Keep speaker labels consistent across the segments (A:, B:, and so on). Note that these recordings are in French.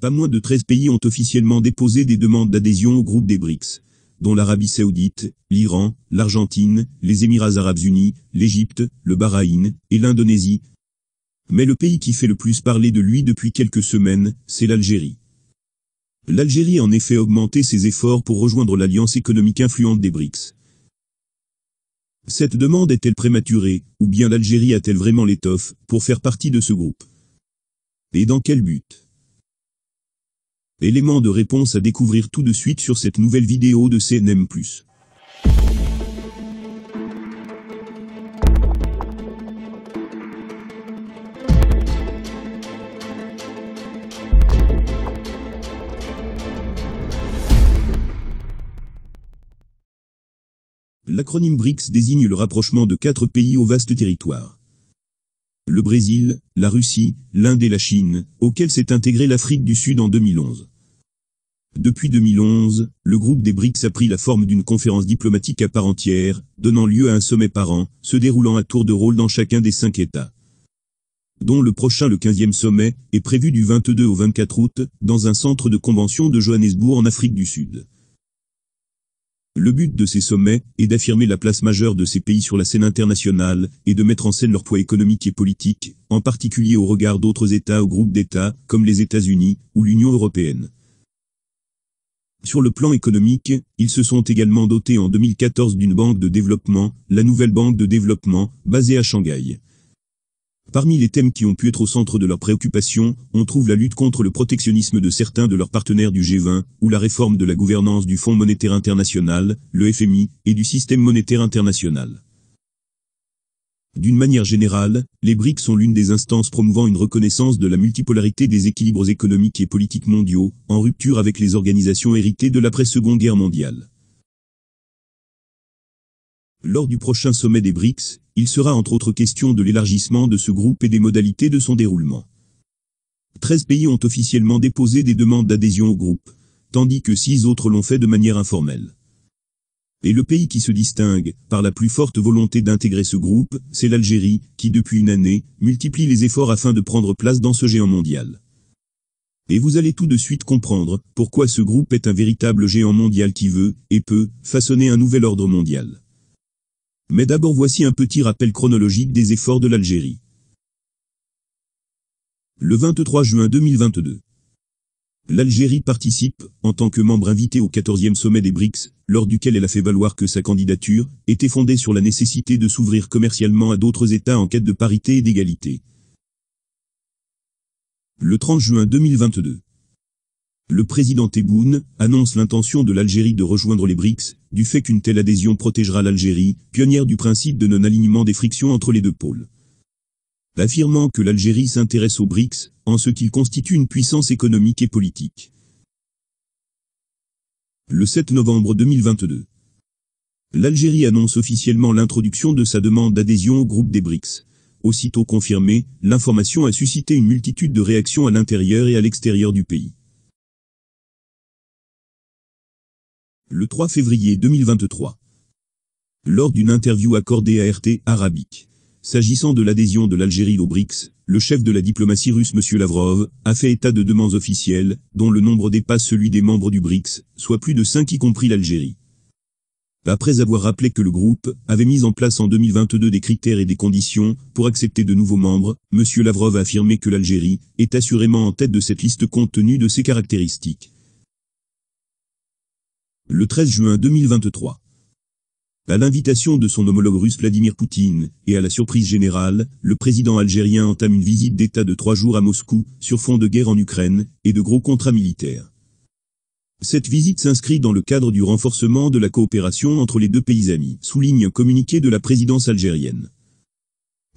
A: Pas moins de 13 pays ont officiellement déposé des demandes d'adhésion au groupe des BRICS, dont l'Arabie Saoudite, l'Iran, l'Argentine, les Émirats Arabes Unis, l'Égypte, le Bahreïn et l'Indonésie. Mais le pays qui fait le plus parler de lui depuis quelques semaines, c'est l'Algérie. L'Algérie a en effet augmenté ses efforts pour rejoindre l'alliance économique influente des BRICS. Cette demande est-elle prématurée, ou bien l'Algérie a-t-elle vraiment l'étoffe, pour faire partie de ce groupe Et dans quel but Éléments de réponse à découvrir tout de suite sur cette nouvelle vidéo de CNM+. L'acronyme BRICS désigne le rapprochement de quatre pays au vaste territoire. Le Brésil, la Russie, l'Inde et la Chine, auxquels s'est intégrée l'Afrique du Sud en 2011. Depuis 2011, le groupe des BRICS a pris la forme d'une conférence diplomatique à part entière, donnant lieu à un sommet par an, se déroulant à tour de rôle dans chacun des cinq États dont le prochain le 15e sommet, est prévu du 22 au 24 août, dans un centre de convention de Johannesburg en Afrique du Sud. Le but de ces sommets est d'affirmer la place majeure de ces pays sur la scène internationale et de mettre en scène leur poids économique et politique, en particulier au regard d'autres États ou groupes d'États, comme les États-Unis ou l'Union européenne. Sur le plan économique, ils se sont également dotés en 2014 d'une banque de développement, la nouvelle banque de développement, basée à Shanghai. Parmi les thèmes qui ont pu être au centre de leurs préoccupations, on trouve la lutte contre le protectionnisme de certains de leurs partenaires du G20, ou la réforme de la gouvernance du Fonds monétaire international, le FMI, et du système monétaire international. D'une manière générale, les BRICS sont l'une des instances promouvant une reconnaissance de la multipolarité des équilibres économiques et politiques mondiaux, en rupture avec les organisations héritées de l'après-seconde guerre mondiale. Lors du prochain sommet des BRICS, il sera entre autres question de l'élargissement de ce groupe et des modalités de son déroulement. 13 pays ont officiellement déposé des demandes d'adhésion au groupe, tandis que 6 autres l'ont fait de manière informelle. Et le pays qui se distingue, par la plus forte volonté d'intégrer ce groupe, c'est l'Algérie, qui depuis une année, multiplie les efforts afin de prendre place dans ce géant mondial. Et vous allez tout de suite comprendre, pourquoi ce groupe est un véritable géant mondial qui veut, et peut, façonner un nouvel ordre mondial. Mais d'abord voici un petit rappel chronologique des efforts de l'Algérie. Le 23 juin 2022 L'Algérie participe, en tant que membre invité au 14e sommet des BRICS, lors duquel elle a fait valoir que sa candidature était fondée sur la nécessité de s'ouvrir commercialement à d'autres États en quête de parité et d'égalité. Le 30 juin 2022 le président Tebboune annonce l'intention de l'Algérie de rejoindre les BRICS, du fait qu'une telle adhésion protégera l'Algérie, pionnière du principe de non-alignement des frictions entre les deux pôles. Affirmant que l'Algérie s'intéresse aux BRICS, en ce qu'il constitue une puissance économique et politique. Le 7 novembre 2022, l'Algérie annonce officiellement l'introduction de sa demande d'adhésion au groupe des BRICS. Aussitôt confirmée, l'information a suscité une multitude de réactions à l'intérieur et à l'extérieur du pays. Le 3 février 2023, lors d'une interview accordée à RT Arabique, s'agissant de l'adhésion de l'Algérie aux BRICS, le chef de la diplomatie russe M. Lavrov, a fait état de demandes officielles, dont le nombre dépasse celui des membres du BRICS, soit plus de 5 y compris l'Algérie. Après avoir rappelé que le groupe avait mis en place en 2022 des critères et des conditions pour accepter de nouveaux membres, M. Lavrov a affirmé que l'Algérie est assurément en tête de cette liste compte tenu de ses caractéristiques. Le 13 juin 2023 à l'invitation de son homologue russe Vladimir Poutine, et à la surprise générale, le président algérien entame une visite d'État de trois jours à Moscou, sur fond de guerre en Ukraine, et de gros contrats militaires. Cette visite s'inscrit dans le cadre du renforcement de la coopération entre les deux pays amis, souligne un communiqué de la présidence algérienne.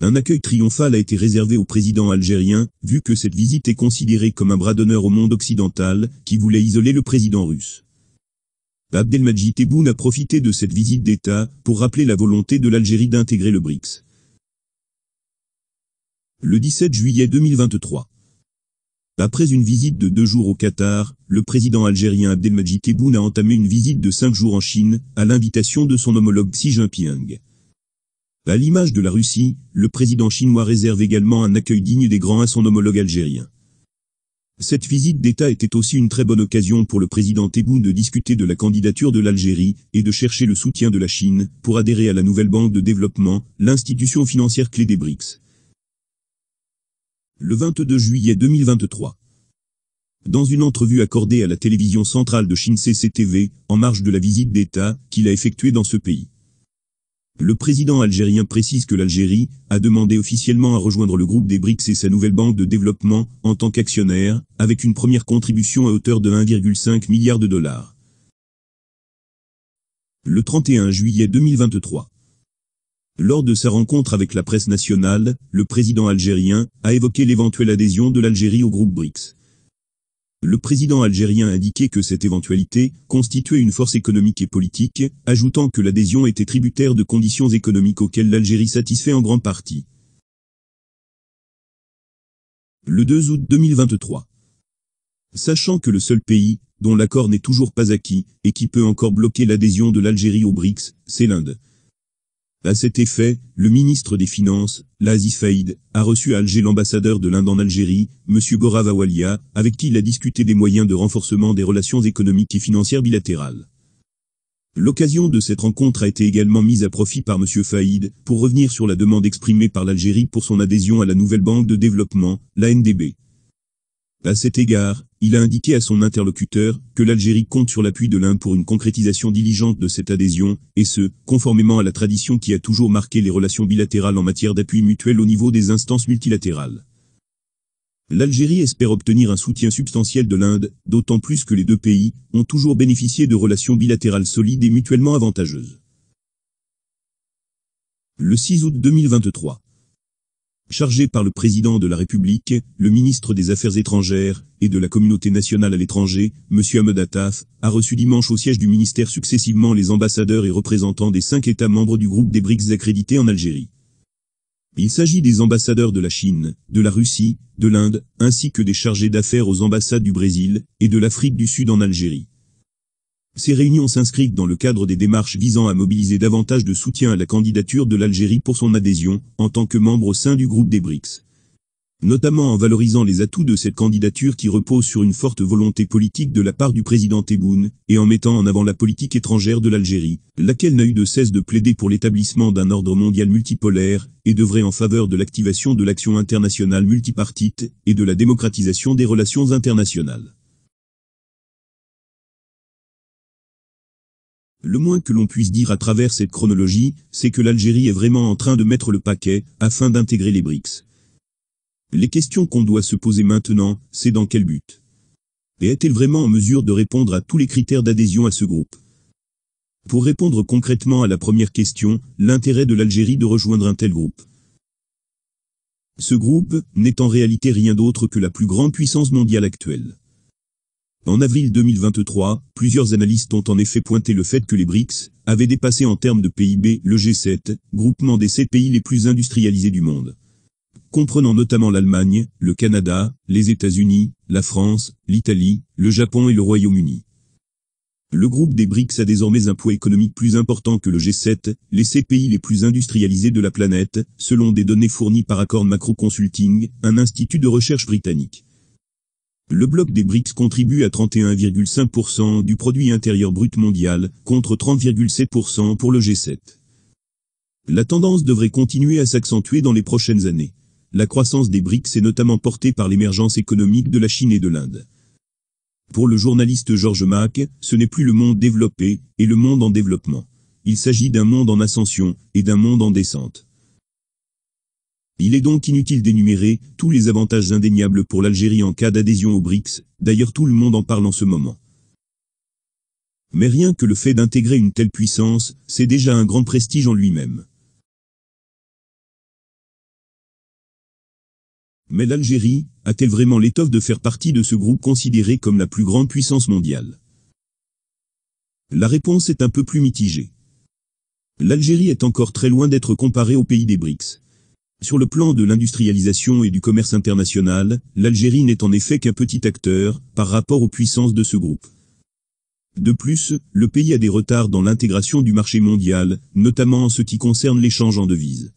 A: Un accueil triomphal a été réservé au président algérien, vu que cette visite est considérée comme un bras d'honneur au monde occidental, qui voulait isoler le président russe. Abdelmajid Tebboune a profité de cette visite d'État pour rappeler la volonté de l'Algérie d'intégrer le BRICS. Le 17 juillet 2023. Après une visite de deux jours au Qatar, le président algérien Abdelmajid Tebboune a entamé une visite de cinq jours en Chine, à l'invitation de son homologue Xi Jinping. À l'image de la Russie, le président chinois réserve également un accueil digne des grands à son homologue algérien. Cette visite d'État était aussi une très bonne occasion pour le président Tebboune de discuter de la candidature de l'Algérie et de chercher le soutien de la Chine pour adhérer à la nouvelle banque de développement, l'institution financière clé des BRICS. Le 22 juillet 2023. Dans une entrevue accordée à la télévision centrale de Chine CCTV, en marge de la visite d'État qu'il a effectuée dans ce pays, le président algérien précise que l'Algérie a demandé officiellement à rejoindre le groupe des BRICS et sa nouvelle banque de développement en tant qu'actionnaire, avec une première contribution à hauteur de 1,5 milliard de dollars. Le 31 juillet 2023. Lors de sa rencontre avec la presse nationale, le président algérien a évoqué l'éventuelle adhésion de l'Algérie au groupe BRICS. Le président algérien a indiqué que cette éventualité constituait une force économique et politique, ajoutant que l'adhésion était tributaire de conditions économiques auxquelles l'Algérie satisfait en grande partie. Le 2 août 2023 Sachant que le seul pays, dont l'accord n'est toujours pas acquis, et qui peut encore bloquer l'adhésion de l'Algérie aux BRICS, c'est l'Inde. À cet effet, le ministre des Finances, Lazi Faïd, a reçu à Alger l'ambassadeur de l'Inde en Algérie, M. Gorav Awalia, avec qui il a discuté des moyens de renforcement des relations économiques et financières bilatérales. L'occasion de cette rencontre a été également mise à profit par M. Faïd pour revenir sur la demande exprimée par l'Algérie pour son adhésion à la nouvelle banque de développement, la NDB. À cet égard, il a indiqué à son interlocuteur que l'Algérie compte sur l'appui de l'Inde pour une concrétisation diligente de cette adhésion, et ce, conformément à la tradition qui a toujours marqué les relations bilatérales en matière d'appui mutuel au niveau des instances multilatérales. L'Algérie espère obtenir un soutien substantiel de l'Inde, d'autant plus que les deux pays ont toujours bénéficié de relations bilatérales solides et mutuellement avantageuses. Le 6 août 2023 chargé par le président de la République, le ministre des Affaires étrangères et de la communauté nationale à l'étranger, M. Ahmed Attaf, a reçu dimanche au siège du ministère successivement les ambassadeurs et représentants des cinq États membres du groupe des BRICS accrédités en Algérie. Il s'agit des ambassadeurs de la Chine, de la Russie, de l'Inde, ainsi que des chargés d'affaires aux ambassades du Brésil et de l'Afrique du Sud en Algérie. Ces réunions s'inscrivent dans le cadre des démarches visant à mobiliser davantage de soutien à la candidature de l'Algérie pour son adhésion, en tant que membre au sein du groupe des BRICS. Notamment en valorisant les atouts de cette candidature qui repose sur une forte volonté politique de la part du président Tebboune, et en mettant en avant la politique étrangère de l'Algérie, laquelle n'a eu de cesse de plaider pour l'établissement d'un ordre mondial multipolaire, et devrait en faveur de l'activation de l'action internationale multipartite, et de la démocratisation des relations internationales. Le moins que l'on puisse dire à travers cette chronologie, c'est que l'Algérie est vraiment en train de mettre le paquet, afin d'intégrer les BRICS. Les questions qu'on doit se poser maintenant, c'est dans quel but Et est-elle vraiment en mesure de répondre à tous les critères d'adhésion à ce groupe Pour répondre concrètement à la première question, l'intérêt de l'Algérie de rejoindre un tel groupe. Ce groupe n'est en réalité rien d'autre que la plus grande puissance mondiale actuelle. En avril 2023, plusieurs analystes ont en effet pointé le fait que les BRICS avaient dépassé en termes de PIB le G7, groupement des sept pays les plus industrialisés du monde. Comprenant notamment l'Allemagne, le Canada, les États-Unis, la France, l'Italie, le Japon et le Royaume-Uni. Le groupe des BRICS a désormais un poids économique plus important que le G7, les sept pays les plus industrialisés de la planète, selon des données fournies par Accord Macro Consulting, un institut de recherche britannique. Le bloc des BRICS contribue à 31,5% du produit intérieur brut mondial, contre 30,7% pour le G7. La tendance devrait continuer à s'accentuer dans les prochaines années. La croissance des BRICS est notamment portée par l'émergence économique de la Chine et de l'Inde. Pour le journaliste Georges Mac, ce n'est plus le monde développé et le monde en développement. Il s'agit d'un monde en ascension et d'un monde en descente. Il est donc inutile d'énumérer tous les avantages indéniables pour l'Algérie en cas d'adhésion aux BRICS, d'ailleurs tout le monde en parle en ce moment. Mais rien que le fait d'intégrer une telle puissance, c'est déjà un grand prestige en lui-même. Mais l'Algérie, a-t-elle vraiment l'étoffe de faire partie de ce groupe considéré comme la plus grande puissance mondiale La réponse est un peu plus mitigée. L'Algérie est encore très loin d'être comparée au pays des BRICS. Sur le plan de l'industrialisation et du commerce international, l'Algérie n'est en effet qu'un petit acteur, par rapport aux puissances de ce groupe. De plus, le pays a des retards dans l'intégration du marché mondial, notamment en ce qui concerne l'échange en devises.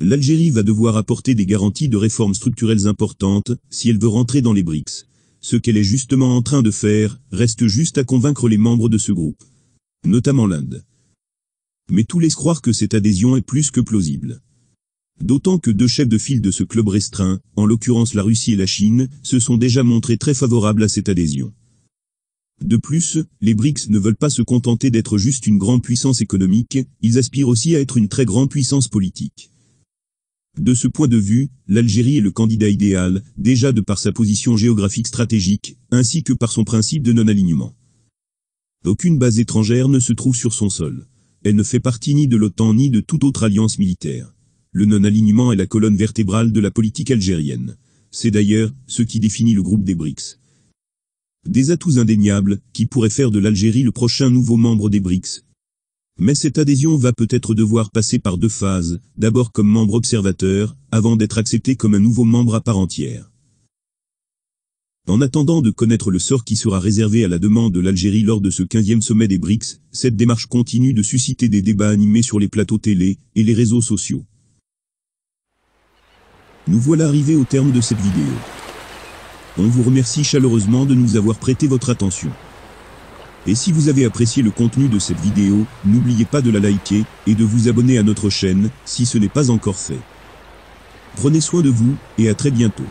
A: L'Algérie va devoir apporter des garanties de réformes structurelles importantes, si elle veut rentrer dans les BRICS. Ce qu'elle est justement en train de faire, reste juste à convaincre les membres de ce groupe. Notamment l'Inde. Mais tout laisse croire que cette adhésion est plus que plausible. D'autant que deux chefs de file de ce club restreint, en l'occurrence la Russie et la Chine, se sont déjà montrés très favorables à cette adhésion. De plus, les BRICS ne veulent pas se contenter d'être juste une grande puissance économique, ils aspirent aussi à être une très grande puissance politique. De ce point de vue, l'Algérie est le candidat idéal, déjà de par sa position géographique stratégique, ainsi que par son principe de non-alignement. Aucune base étrangère ne se trouve sur son sol. Elle ne fait partie ni de l'OTAN ni de toute autre alliance militaire le non-alignement est la colonne vertébrale de la politique algérienne. C'est d'ailleurs ce qui définit le groupe des BRICS. Des atouts indéniables qui pourraient faire de l'Algérie le prochain nouveau membre des BRICS. Mais cette adhésion va peut-être devoir passer par deux phases, d'abord comme membre observateur, avant d'être accepté comme un nouveau membre à part entière. En attendant de connaître le sort qui sera réservé à la demande de l'Algérie lors de ce 15e sommet des BRICS, cette démarche continue de susciter des débats animés sur les plateaux télé et les réseaux sociaux. Nous voilà arrivés au terme de cette vidéo. On vous remercie chaleureusement de nous avoir prêté votre attention. Et si vous avez apprécié le contenu de cette vidéo, n'oubliez pas de la liker, et de vous abonner à notre chaîne, si ce n'est pas encore fait. Prenez soin de vous, et à très bientôt.